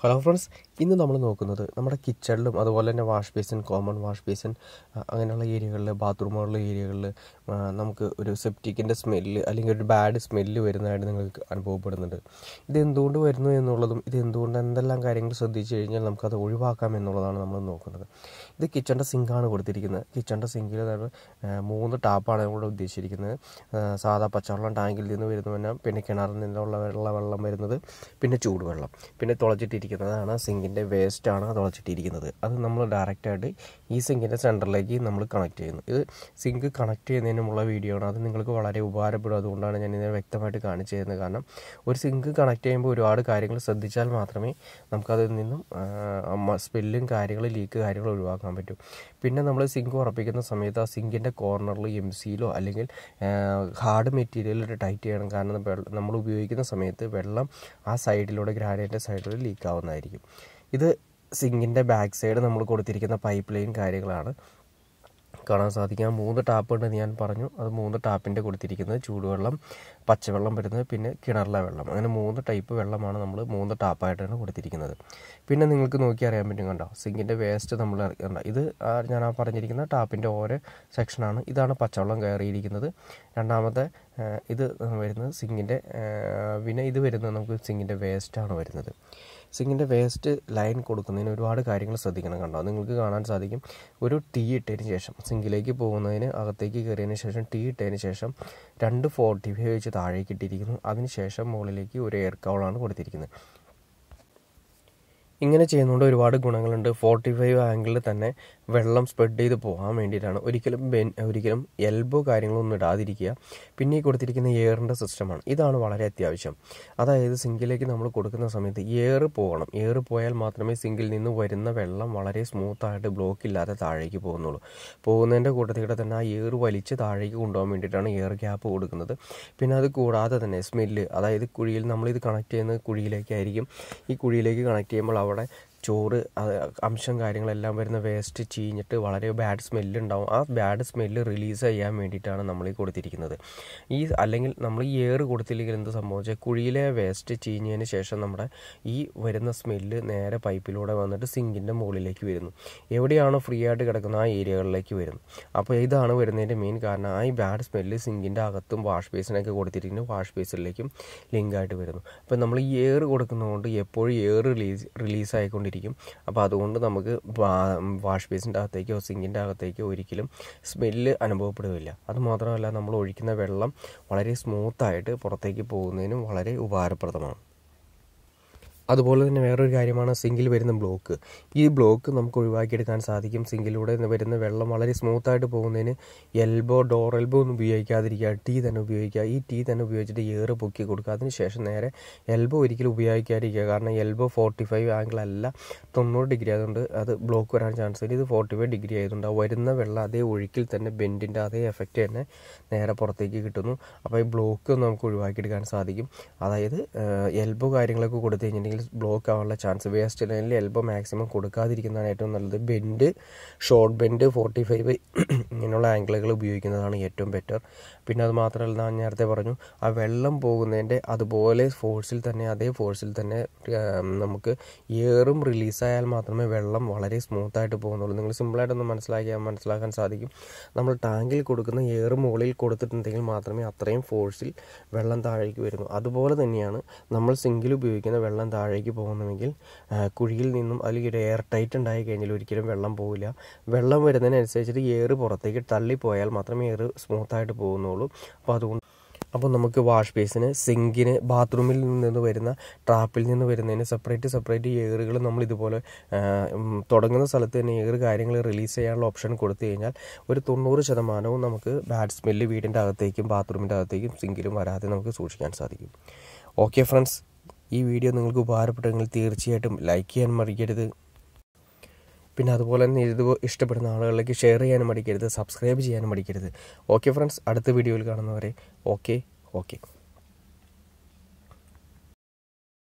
hello friends ഇന്ന് നമ്മൾ നോക്കുന്നത് നമ്മുടെ കിച്ചണിലും അതുപോലെ തന്നെ wash basin common wash basin അങ്ങനെയുള്ള ഏരിയകളിൽ ബാത്റൂമുകളിലെ ഏരിയകളിൽ നമുക്ക് ഒരു സെപ്റ്റിക്കിൻ്റെ സ്മെല്ല് അല്ലെങ്കിൽ ഒരു ബാഡ് സ്മെല്ല് വരുന്നതായിട്ട് നിങ്ങൾക്ക് അനുഭവപ്പെടുന്നുണ്ട് ഇത് എന്തുകൊണ്ട് വരുന്നു എന്നുള്ളതും ഇത് എന്തുകൊണ്ട് എന്തെല്ലാം കാര്യങ്ങൾ ശ്രദ്ധിച്ചു കഴിഞ്ഞാൽ നമുക്കത് ഒഴിവാക്കാം എന്നുള്ളതാണ് നമ്മൾ നോക്കുന്നത് ഇത് കിച്ചണിൻ്റെ സിങ്കാണ് കൊടുത്തിരിക്കുന്നത് കിച്ചണിൻ്റെ സിങ്കിൽ മൂന്ന് ടാപ്പാണ് ഇവിടെ ഉദ്ദേശിച്ചിരിക്കുന്നത് സാധാ പച്ചവെള്ളം ടാങ്കിൽ നിന്ന് വരുന്നു പിന്നെ കിണറിൽ നിന്നുള്ള വെള്ളം വെള്ളം വരുന്നത് പിന്നെ ചൂടുവെള്ളം പിന്നെ തുളച്ചിട്ടിരിക്കുന്നത് വെച്ചിട്ടിരിക്കുന്നതാണ് സിങ്കിൻ്റെ വേസ്റ്റാണ് അത് വളച്ചിട്ടിരിക്കുന്നത് അത് നമ്മൾ ഡയറക്റ്റായിട്ട് ഈ സിങ്കിൻ്റെ സെൻറ്ററിലേക്ക് നമ്മൾ കണക്ട് ചെയ്യുന്നു ഇത് സിങ്ക് കണക്ട് ചെയ്യുന്നതിനുമുള്ള വീഡിയോ ആണ് അത് നിങ്ങൾക്ക് വളരെ ഉപകാരപ്പെടും അതുകൊണ്ടാണ് ഞാൻ ഇതിനെ വ്യക്തമായിട്ട് കാണിച്ചു തരുന്നത് കാരണം ഒരു സിങ്ക് കണക്ട് ചെയ്യുമ്പോൾ ഒരുപാട് കാര്യങ്ങൾ ശ്രദ്ധിച്ചാൽ മാത്രമേ നമുക്കതിൽ നിന്നും സ്പെല്ലും കാര്യങ്ങൾ ലീക്ക് കാര്യങ്ങൾ ഒഴിവാക്കാൻ പറ്റൂ പിന്നെ നമ്മൾ സിങ്ക് ഉറപ്പിക്കുന്ന സമയത്ത് ആ സിങ്കിൻ്റെ കോർണറിൽ എം സിയിലോ അല്ലെങ്കിൽ ഹാർഡ് മെറ്റീരിയലിൽ ടൈറ്റ് ചെയ്യണം കാരണം നമ്മൾ ഉപയോഗിക്കുന്ന സമയത്ത് വെള്ളം ആ സൈഡിലൂടെ ഗ്രാനൈറ്റിൻ്റെ സൈഡിൽ ലീക്ക് ആവും ഉണ്ടാവുന്നതായിരിക്കും ഇത് സിങ്കിൻ്റെ ബാക്ക് സൈഡ് നമ്മൾ കൊടുത്തിരിക്കുന്ന പൈപ്പ് ലൈൻ കാര്യങ്ങളാണ് കാണാൻ സാധിക്കും മൂന്ന് ടാപ്പ് ഉണ്ടെന്ന് ഞാൻ പറഞ്ഞു അത് മൂന്ന് ടാപ്പിൻ്റെ കൊടുത്തിരിക്കുന്നത് ചൂടുവെള്ളം പച്ചവെള്ളം വരുന്നത് പിന്നെ കിണറിലെ വെള്ളം അങ്ങനെ മൂന്ന് ടൈപ്പ് വെള്ളമാണ് നമ്മൾ മൂന്ന് ടാപ്പായിട്ടാണ് കൊടുത്തിരിക്കുന്നത് പിന്നെ നിങ്ങൾക്ക് നോക്കി അറിയാൻ പറ്റും കണ്ടോ സിങ്കിൻ്റെ വേസ്റ്റ് നമ്മൾ ഇറക്കണ്ട ഇത് ഞാൻ ആ പറഞ്ഞിരിക്കുന്ന ടാപ്പിൻ്റെ ഓരോ സെക്ഷനാണ് ഇതാണ് പച്ചവെള്ളം കയറിയിരിക്കുന്നത് രണ്ടാമത്തെ ഇത് വരുന്നത് സിങ്ങിൻ്റെ പിന്നെ ഇത് വരുന്നത് നമുക്ക് സിങ്ങിൻ്റെ വേസ്റ്റാണ് വരുന്നത് സിങ്ങിൻ്റെ വേസ്റ്റ് ലൈൻ കൊടുക്കുന്നതിന് ഒരുപാട് കാര്യങ്ങൾ ശ്രദ്ധിക്കണം കണ്ടോ നിങ്ങൾക്ക് കാണാൻ സാധിക്കും ഒരു ടീ ഇട്ടതിന് ശേഷം സിങ്കിലേക്ക് പോകുന്നതിന് അകത്തേക്ക് കയറിയതിന് ശേഷം ടീ ഇട്ടതിന് ശേഷം രണ്ട് ഫോർട്ടി ഫൈവ് വെച്ച് താഴേക്ക് ഇട്ടിരിക്കുന്നു അതിന് ശേഷം മുകളിലേക്ക് ഒരു എയർ കവളാണ് കൊടുത്തിരിക്കുന്നത് ഇങ്ങനെ ചെയ്യുന്നതുകൊണ്ട് ഒരുപാട് ഗുണങ്ങളുണ്ട് ഫോർട്ടി ഫൈവ് ആംഗിളിൽ തന്നെ വെള്ളം സ്പ്രെഡ് ചെയ്ത് പോകാൻ വേണ്ടിയിട്ടാണ് ഒരിക്കലും ബെൻ ഒരിക്കലും എൽബോ കാര്യങ്ങളൊന്നും ഇടാതിരിക്കുക പിന്നെ ഈ കൊടുത്തിരിക്കുന്ന എയറിൻ്റെ സിസ്റ്റമാണ് ഇതാണ് വളരെ അത്യാവശ്യം അതായത് സിങ്കിലേക്ക് നമ്മൾ കൊടുക്കുന്ന സമയത്ത് എയർ പോകണം എയർ പോയാൽ മാത്രമേ സിങ്കിൽ നിന്ന് വരുന്ന വെള്ളം വളരെ സ്മൂത്തായിട്ട് ബ്ലോക്ക് ഇല്ലാതെ താഴേക്ക് പോകുന്നുള്ളൂ പോകുന്നതിൻ്റെ കൂട്ടത്തിൽ തന്നെ ആ എയർ വലിച്ച് താഴേക്ക് കൊണ്ടുപോകാൻ വേണ്ടിയിട്ടാണ് എയർ ഗ്യാപ്പ് കൊടുക്കുന്നത് പിന്നെ അത് കൂടാതെ തന്നെ സ്മെല്ല് അതായത് കുഴിയിൽ നമ്മളിത് കണക്ട് ചെയ്യുന്നത് കുഴിയിലേക്കായിരിക്കും ഈ കുഴിയിലേക്ക് കണക്ട് ചെയ്യുമ്പോൾ over deg, ചോറ് അംശം കാര്യങ്ങളെല്ലാം വരുന്ന വേസ്റ്റ് ചീഞ്ഞിട്ട് വളരെ ബാഡ് സ്മെല്ല് ഉണ്ടാവും ആ ബാഡ് സ്മെല്ല് റിലീസ് ചെയ്യാൻ വേണ്ടിയിട്ടാണ് നമ്മൾ ഈ കൊടുത്തിരിക്കുന്നത് ഈ അല്ലെങ്കിൽ നമ്മൾ ഈ എയർ കൊടുത്തില്ലെങ്കിൽ എന്ത് സംഭവിച്ചാൽ കുഴിയിലെ വേസ്റ്റ് ചീഞ്ഞതിന് ശേഷം നമ്മുടെ ഈ വരുന്ന സ്മെല്ല് നേരെ പൈപ്പിലൂടെ വന്നിട്ട് സിങ്കിൻ്റെ മുകളിലേക്ക് വരുന്നു എവിടെയാണോ ഫ്രീ ആയിട്ട് കിടക്കുന്ന ആ ഏരിയകളിലേക്ക് വരുന്നു അപ്പോൾ ഇതാണ് വരുന്നതിൻ്റെ മെയിൻ കാരണം ആ ഈ ബാഡ് സ്മെല്ല് സിങ്കിൻ്റെ അകത്തും വാഷ് ബേസിനൊക്കെ കൊടുത്തിരിക്കുന്നു വാഷ് ബേസിലേക്കും ലിങ്കായിട്ട് വരുന്നു അപ്പോൾ നമ്മൾ ഈ എയർ കൊടുക്കുന്നതുകൊണ്ട് എപ്പോഴും എയർ റിലീസ് റിലീസ് ആയിക്കൊണ്ട് പോയിക്കൊണ്ടിരിക്കും അപ്പോൾ അതുകൊണ്ട് നമുക്ക് വാഷ് ബേസിൻ്റെ അകത്തേക്കോ സിങ്കിൻ്റെ അകത്തേക്കോ ഒരിക്കലും സ്മെല്ല് അനുഭവപ്പെടുകയില്ല അതുമാത്രമല്ല നമ്മൾ ഒഴിക്കുന്ന വെള്ളം വളരെ സ്മൂത്തായിട്ട് പുറത്തേക്ക് പോകുന്നതിനും വളരെ ഉപകാരപ്രദമാണ് അതുപോലെ തന്നെ വേറൊരു കാര്യമാണ് സിങ്കിൽ വരുന്ന ബ്ലോക്ക് ഈ ബ്ലോക്ക് നമുക്ക് ഒഴിവാക്കിയെടുക്കാൻ സാധിക്കും സിങ്കിലൂടെ വരുന്ന വെള്ളം വളരെ സ്മൂത്തായിട്ട് പോകുന്നതിന് എൽബോ ഡോർ എൽബോ ഒന്നും ഉപയോഗിക്കാതിരിക്കുക ടീ തന്നെ ഉപയോഗിക്കുക ഈ ടീ തന്നെ ഉപയോഗിച്ചിട്ട് ഏറ് പൊക്കി കൊടുക്കുക അതിനുശേഷം നേരെ എൽബോ ഒരിക്കലും ഉപയോഗിക്കാതിരിക്കുക കാരണം എൽബോ ഫോർട്ടി ഫൈവ് ആംഗിൾ അല്ല തൊണ്ണൂറ് ഡിഗ്രി ആയതുകൊണ്ട് അത് ബ്ലോക്ക് വരാൻ ചാൻസ് ഉണ്ട് ഇത് ഫോർട്ടി ഫൈവ് ഡിഗ്രി ആയതുകൊണ്ട് വരുന്ന വെള്ളം അതേ ഒഴുക്കിൽ തന്നെ ബെൻഡിൻ്റെ അതേ എഫക്റ്റ് തന്നെ നേരെ പുറത്തേക്ക് കിട്ടുന്നു അപ്പോൾ ഈ ബ്ലോക്ക് നമുക്ക് ഒഴിവാക്കിയെടുക്കാൻ സാധിക്കും അതായത് എൽബോ കാര്യങ്ങളൊക്കെ കൊടുത്തു കഴിഞ്ഞിട്ടുണ്ടെങ്കിൽ അല്ലെങ്കിൽ ബ്ലോക്ക് ആവാനുള്ള ചാൻസ് വേസ്റ്റ് ലൈനിൽ എൽബോ മാക്സിമം കൊടുക്കാതിരിക്കുന്നതാണ് ഏറ്റവും നല്ലത് bend short bend forty five ഇങ്ങനെയുള്ള ആംഗിളുകൾ ഉപയോഗിക്കുന്നതാണ് ഏറ്റവും ബെറ്റർ പിന്നെ അത് മാത്രമല്ല ഞാൻ നേരത്തെ പറഞ്ഞു ആ വെള്ളം പോകുന്നതിൻ്റെ അതുപോലെ ഫോഴ്സിൽ തന്നെ അതേ ഫോഴ്സിൽ തന്നെ നമുക്ക് എയറും റിലീസായാൽ മാത്രമേ വെള്ളം വളരെ സ്മൂത്തായിട്ട് പോകുന്നുള്ളൂ നിങ്ങൾ സിമ്പിളായിട്ടൊന്ന് മനസ്സിലാക്കിയാൽ മനസ്സിലാക്കാൻ സാധിക്കും നമ്മൾ ടാങ്കിൽ കൊടുക്കുന്ന എയർ മുകളിൽ കൊടുത്തിട്ടുണ്ടെങ്കിൽ മാത്രമേ അത്രയും ഫോഴ്സിൽ വെള്ളം താഴേക്ക് വരുന്നു അതുപോലെ തന്നെയാണ് നമ്മൾ സിങ്കിൽ ഉപയോഗിക്കുന്ന വെള്ളം താഴെ താഴേക്ക് പോകുന്നുവെങ്കിൽ കുഴിയിൽ നിന്നും അല്ലെങ്കിൽ ഒരു എയർ ടൈറ്റ് ഉണ്ടായി കഴിഞ്ഞാൽ ഒരിക്കലും വെള്ളം പോവില്ല വെള്ളം വരുന്നതിനനുസരിച്ചിട്ട് എയർ പുറത്തേക്ക് തള്ളിപ്പോയാൽ മാത്രമേ എയർ സ്മൂത്തായിട്ട് പോകുന്നുള്ളൂ അപ്പോൾ അതുകൊണ്ട് അപ്പോൾ നമുക്ക് വാഷ് ബേസിന് സിങ്കിന് ബാത്റൂമിൽ നിന്ന് വരുന്ന ട്രാപ്പിൽ നിന്ന് വരുന്നതിന് സെപ്പറേറ്റ് സെപ്പറേറ്റ് എയറുകൾ നമ്മൾ ഇതുപോലെ തുടങ്ങുന്ന സ്ഥലത്ത് തന്നെ എയർ കാര്യങ്ങൾ റിലീസ് ചെയ്യാനുള്ള ഓപ്ഷൻ കൊടുത്തു കഴിഞ്ഞാൽ ഒരു തൊണ്ണൂറ് ശതമാനവും നമുക്ക് ബാഡ് സ്മെല്ല് വീടിൻ്റെ അകത്തേക്കും ബാത്റൂമിൻ്റെ അകത്തേക്കും സിങ്കിലും വരാതെ നമുക്ക് സൂക്ഷിക്കാൻ സാധിക്കും ഓക്കെ ഫ്രണ്ട്സ് ഈ വീഡിയോ നിങ്ങൾക്ക് ഉപകാരപ്പെട്ടെങ്കിൽ തീർച്ചയായിട്ടും ലൈക്ക് ചെയ്യാൻ മടിക്കരുത് പിന്നെ അതുപോലെ തന്നെ ഇത് ഇഷ്ടപ്പെടുന്ന ആളുകളിലേക്ക് ഷെയർ ചെയ്യാനും മടിക്കരുത് സബ്സ്ക്രൈബ് ചെയ്യാനും മടിക്കരുത് ഓക്കെ ഫ്രണ്ട്സ് അടുത്ത വീഡിയോയിൽ കാണുന്നവരെ ഓക്കെ ഓക്കെ